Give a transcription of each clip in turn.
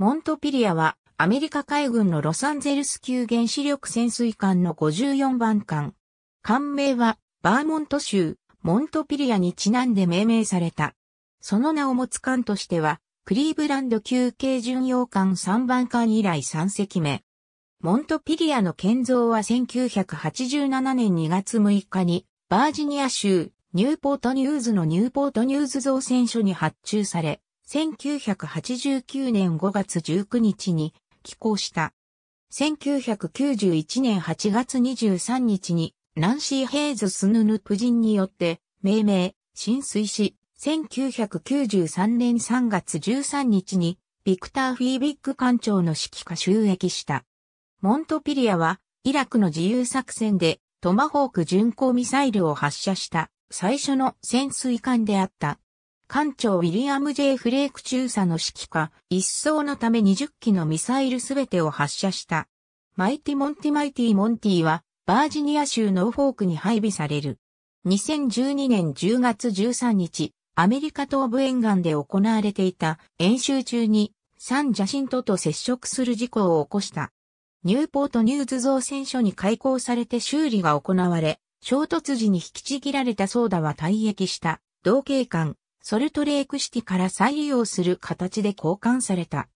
モントピリアはアメリカ海軍のロサンゼルス級原子力潜水艦の54番艦。艦名はバーモント州モントピリアにちなんで命名された。その名を持つ艦としてはクリーブランド級軽巡洋艦3番艦以来3隻目。モントピリアの建造は1987年2月6日にバージニア州ニューポートニューズのニューポートニューズ造船所に発注され、1989年5月19日に寄港した。1991年8月23日にナンシー・ヘイズ・スヌヌプ人によって命名、浸水し、1993年3月13日にビクター・フィービック艦長の指揮下収益した。モントピリアはイラクの自由作戦でトマホーク巡航ミサイルを発射した最初の潜水艦であった。艦長ウィリアム・ J・ フレーク中佐の指揮下、一層のため20機のミサイルすべてを発射した。マイティ・モンティ・マイティ・モンティは、バージニア州ノーフォークに配備される。2012年10月13日、アメリカ東部沿岸で行われていた演習中に、サン・ジャシントと接触する事故を起こした。ニューポートニューズ造船所に開港されて修理が行われ、衝突時に引きちぎられたソーダは退役した、同型艦ソルトレークシティから再利用する形で交換された。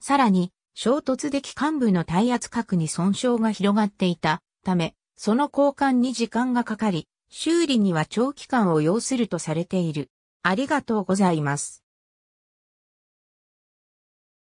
さらに、衝突でき、幹部の耐圧核に損傷が広がっていたため、その交換に時間がかかり、修理には長期間を要するとされている。ありがとうございます。